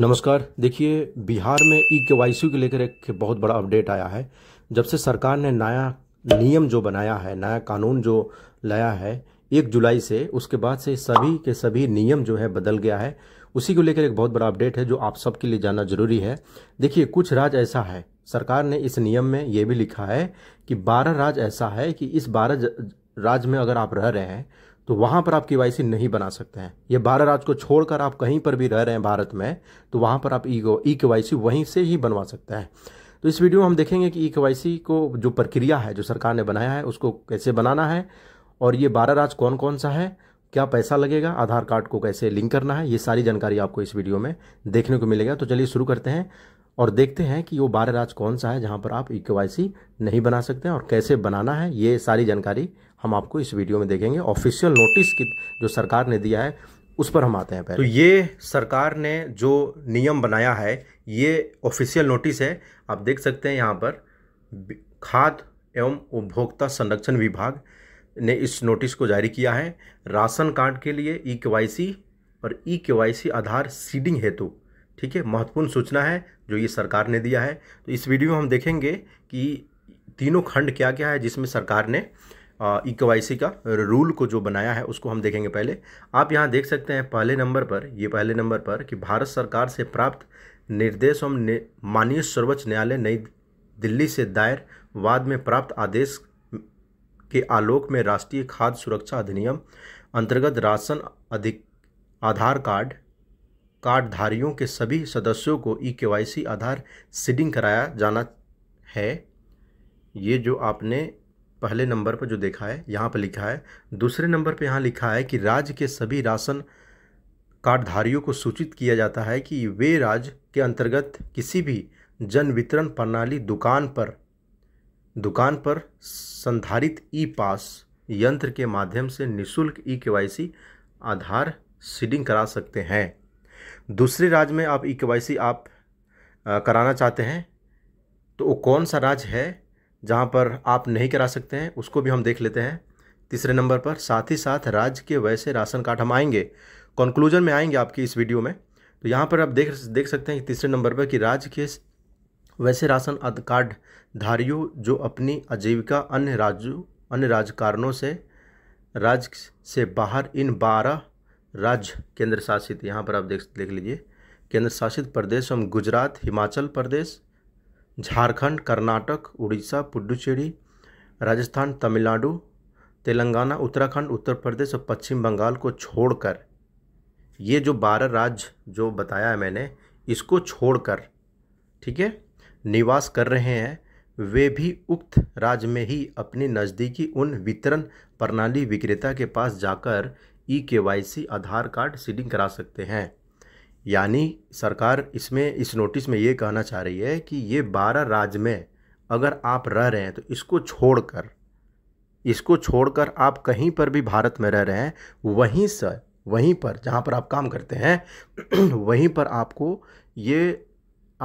नमस्कार देखिए बिहार में ई के वाई सी को लेकर एक बहुत बड़ा अपडेट आया है जब से सरकार ने नया नियम जो बनाया है नया कानून जो लाया है एक जुलाई से उसके बाद से सभी के सभी नियम जो है बदल गया है उसी को लेकर एक बहुत बड़ा अपडेट है जो आप सबके लिए जानना जरूरी है देखिए कुछ राज ऐसा है सरकार ने इस नियम में ये भी लिखा है कि बारह राज्य ऐसा है कि इस बारह राज्य में अगर आप रह रहे हैं तो वहाँ पर आप के नहीं बना सकते हैं ये बारह राज को छोड़कर आप कहीं पर भी रह रहे हैं भारत में तो वहाँ पर आप ई ई के वहीं से ही बनवा सकते हैं तो इस वीडियो में हम देखेंगे कि ई के को जो प्रक्रिया है जो सरकार ने बनाया है उसको कैसे बनाना है और ये बारह राज कौन कौन सा है क्या पैसा लगेगा आधार कार्ड को कैसे लिंक करना है ये सारी जानकारी आपको इस वीडियो में देखने को मिलेगा तो चलिए शुरू करते हैं और देखते हैं कि वो बारह राज्य कौन सा है जहाँ पर आप ई e नहीं बना सकते हैं और कैसे बनाना है ये सारी जानकारी हम आपको इस वीडियो में देखेंगे ऑफिशियल नोटिस की जो सरकार ने दिया है उस पर हम आते हैं पहले तो ये सरकार ने जो नियम बनाया है ये ऑफिशियल नोटिस है आप देख सकते हैं यहाँ पर खाद एवं उपभोक्ता संरक्षण विभाग ने इस नोटिस को जारी किया है राशन कार्ड के लिए ई e के और ई e के आधार सीडिंग हेतु ठीक है महत्वपूर्ण सूचना है जो ये सरकार ने दिया है तो इस वीडियो में हम देखेंगे कि तीनों खंड क्या क्या है जिसमें सरकार ने ई e का रूल को जो बनाया है उसको हम देखेंगे पहले आप यहाँ देख सकते हैं पहले नंबर पर ये पहले नंबर पर कि भारत सरकार से प्राप्त निर्देश एवं माननीय सर्वोच्च न्यायालय नई दिल्ली से दायर वाद में प्राप्त आदेश के आलोक में राष्ट्रीय खाद्य सुरक्षा अधिनियम अंतर्गत राशन अधिक आधार कार्ड कार्डधारियों के सभी सदस्यों को ई e के आधार सीडिंग कराया जाना है ये जो आपने पहले नंबर पर जो देखा है यहाँ पर लिखा है दूसरे नंबर पर यहाँ लिखा है कि राज्य के सभी राशन कार्डधारियों को सूचित किया जाता है कि वे राज्य के अंतर्गत किसी भी जन वितरण प्रणाली दुकान पर दुकान पर संधारित ई पास यंत्र के माध्यम से निशुल्क ई e के आधार सीडिंग करा सकते हैं दूसरे राज्य में आप ई e के आप कराना चाहते हैं तो वो कौन सा राज्य है जहाँ पर आप नहीं करा सकते हैं उसको भी हम देख लेते हैं तीसरे नंबर पर साथ ही साथ राज्य के वैसे राशन कार्ड हम आएंगे कंक्लूजन में आएंगे आपकी इस वीडियो में तो यहाँ पर आप देख देख सकते हैं कि तीसरे नंबर पर कि राज्य के वैसे राशन कार्ड धारियों जो अपनी आजीविका अन्य राज्यों अन्य राजकारणों से राज्य से बाहर इन बारह राज्य केंद्र शासित यहाँ पर आप देख देख लीजिए केंद्र शासित प्रदेश हम गुजरात हिमाचल प्रदेश झारखंड कर्नाटक उड़ीसा पुडुचेरी राजस्थान तमिलनाडु तेलंगाना उत्तराखंड उत्तर प्रदेश और पश्चिम बंगाल को छोड़कर ये जो बारह राज्य जो बताया है मैंने इसको छोड़कर ठीक है निवास कर रहे हैं वे भी उक्त राज्य में ही अपनी नज़दीकी उन वितरण प्रणाली विक्रेता के पास जाकर E K Y C Aadhaar card seeding करा सकते हैं यानी सरकार इसमें इस नोटिस में ये कहना चाह रही है कि ये बारह राज्य में अगर आप रह रहे हैं तो इसको छोड़कर इसको छोड़कर आप कहीं पर भी भारत में रह रहे हैं वहीं से वहीं पर जहाँ पर आप काम करते हैं वहीं पर आपको ये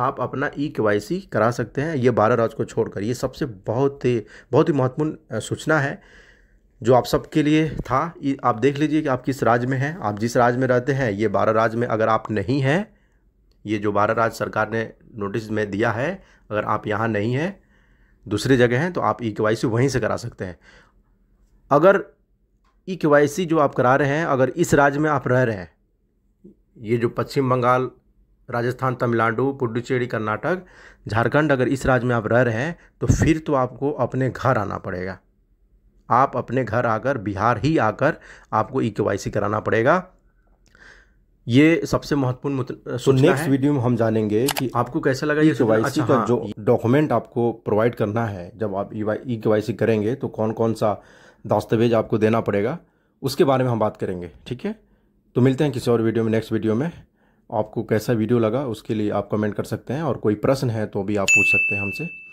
आप अपना ई के करा सकते हैं ये बारह राज्य को छोड़कर ये सबसे बहुत ही बहुत ही महत्वपूर्ण सूचना है जो आप सबके लिए था आप देख लीजिए कि आप किस राज्य में हैं आप जिस राज्य में रहते हैं ये बारह राज्य में अगर आप नहीं हैं ये जो बारह राज्य सरकार ने नोटिस में दिया है अगर आप यहाँ नहीं हैं दूसरी जगह हैं तो आप ई e के वहीं से करा सकते हैं अगर ई e के जो आप करा रहे हैं अगर इस राज्य में आप रह रहे हैं ये जो पश्चिम बंगाल राजस्थान तमिलनाडु पुडुचेरी कर्नाटक झारखंड अगर इस राज्य में आप रह रहे हैं तो फिर तो आपको अपने घर आना पड़ेगा आप अपने घर आकर बिहार ही आकर आपको ई e के कराना पड़ेगा ये सबसे महत्वपूर्ण सो नेक्स्ट वीडियो में हम जानेंगे कि आपको कैसे लगा ये e अच्छा, का हाँ, जो डॉक्यूमेंट आपको प्रोवाइड करना है जब आप ई e के करेंगे तो कौन कौन सा दस्तावेज आपको देना पड़ेगा उसके बारे में हम बात करेंगे ठीक है तो मिलते हैं किसी और वीडियो में नेक्स्ट वीडियो में आपको कैसा वीडियो लगा उसके लिए आप कमेंट कर सकते हैं और कोई प्रश्न है तो भी आप पूछ सकते हैं हमसे